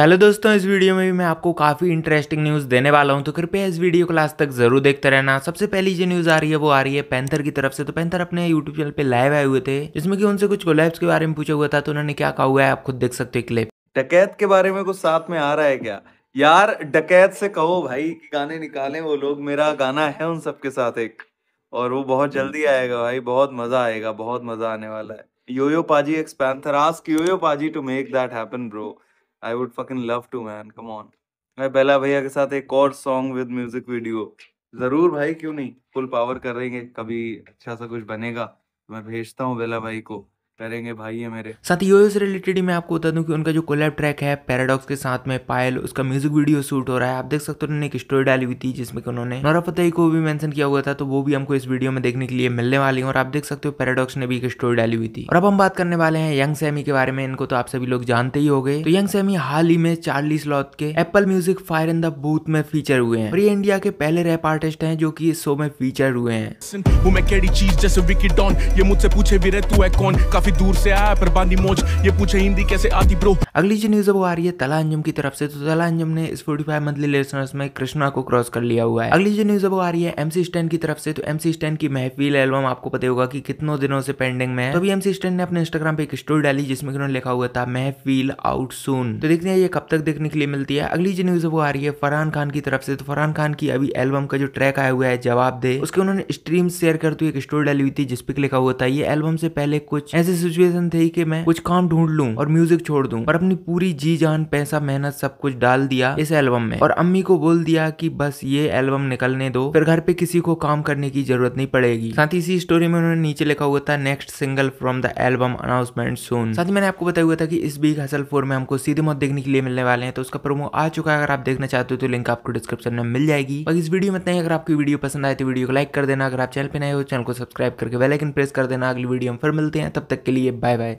पहले दोस्तों इस वीडियो में भी मैं आपको काफ़ी इंटरेस्टिंग न्यूज़ देने वाला हूं तो कृपया इस वीडियो को लास्ट तक जरूर देखते रहना सबसे पहली जो न्यूज़ आ रही है वो आ रही है पैंथर की तरफ से तो पैंथर अपने यूट्यूब चैनल पे लाइव आए हुए थे जिसमें कि उनसे कुछ कोलैब्स के बारे में पूछा हुआ था तो उन्होंने क्या कहा हुआ है आप खुद देख सकते हो क्लिप डकैत के बारे में कुछ साथ में आ रहा है क्या यार डकैत से कहो भाई कि गाने निकालें वो लोग मेरा गाना है उन सबके साथ एक और वो बहुत जल्दी आएगा भाई बहुत मजा आएगा बहुत मजा आने वाला है योयो पाजी x panther ask Yo Yo paaji to make that happen bro I would fucking love to man come on मैं बेला भैया के साथ एक और सॉन्ग विद म्यूजिक वीडियो जरूर भाई क्यों नहीं फुल पावर करेंगे कभी अच्छा सा कुछ बनेगा तो मैं भेजता हूँ बेला भाई को करेंगे भाई है मेरे साथ यो से रिलेटेड ही मैं आपको बता दूं कि उनका जो कोलैब ट्रैक है पैराडॉक्स के साथ में पायल उसका म्यूजिक वीडियो शूट हो रहा है आप देख सकते हो उन्होंने एक स्टोरी डाली हुई थी जिसमें उन्होंने नौरा फतेही को भी मेंशन किया हुआ था तो वो भी हमको इस वीडियो में देखने के लिए मिलने वाली है और आप देख सकते हो पैराडॉक्स ने भी एक स्टोरी डाली हुई थी और अब हम बात करने वाले हैं यंग सेमी के बारे में इनको तो आप सभी लोग जानते ही हो गए तो यंग सेमी हाल ही में चार्ली स्लॉथ के Apple Music Fire in the Booth में फीचर हुए हैं और ये इंडिया के पहले रैप आर्टिस्ट हैं जो कि इस शो में फीचर हुए हैं मुझसे पूछे भी रहे तू है कौन काफी काफी दूर से आया पर बांदी मोज ये पूछे हिंदी कैसे आती ब्रो अगली जो न्यूज वो आ रही है तला अंजुम की तरफ से तो तला अंजुम ने स्पोटिफाई मंथली लेसनर्स में कृष्णा को क्रॉस कर लिया हुआ है अगली जो न्यूज अब आ रही है एमसी स्टैंड की तरफ से तो एमसी स्टैंड की महफिल एल्बम आपको पता होगा कि कितनों दिनों से पेंडिंग में है तो अभी एमसी स्टैंड ने अपने इंस्टाग्राम पे एक स्टोरी डाली जिसमें उन्होंने लिखा हुआ था महफिल आउट सून तो देखते हैं ये कब तक देखने के लिए मिलती है अगली जो न्यूज अब आ रही है फरहान खान की तरफ से तो फरहान खान की अभी एल्बम का जो ट्रैक आया हुआ है जवाब दे उसके उन्होंने स्ट्रीम शेयर करते हुए एक स्टोरी डाली हुई थी जिसपे लिखा हुआ था ये एल्बम से पहले कुछ ऐसे सिचुएशन थी कि मैं कुछ काम ढूंढ लूं और म्यूजिक छोड़ दूं और अपनी पूरी जी जान पैसा मेहनत सब कुछ डाल दिया इस एल्बम में और अम्मी को बोल दिया कि बस ये एल्बम निकलने दो फिर घर पे किसी को काम करने की जरूरत नहीं पड़ेगी साथ ही इसी स्टोरी में उन्होंने नीचे लिखा हुआ था next single from the album announcement soon साथ ही मैंने आपको बताया हुआ था कि इस बीक हसल फोर में हमको सीधे मौत देखने के लिए मिलने वाले हैं तो उसका प्रोमो आ चुका है अगर आप देखना चाहते हो तो लिंक आपको डिस्क्रिप्शन में मिल जाएगी और इस वीडियो में अगर आपकी वीडियो पसंद आए तो वीडियो को लाइक कर देना अगर आप चैनल पर नए हो चैनल को सब्सक्राइब करके बेलाइकन प्रेस कर देना अगली वीडियो हम फिर मिलते हैं तब तक के लिए बाय बाय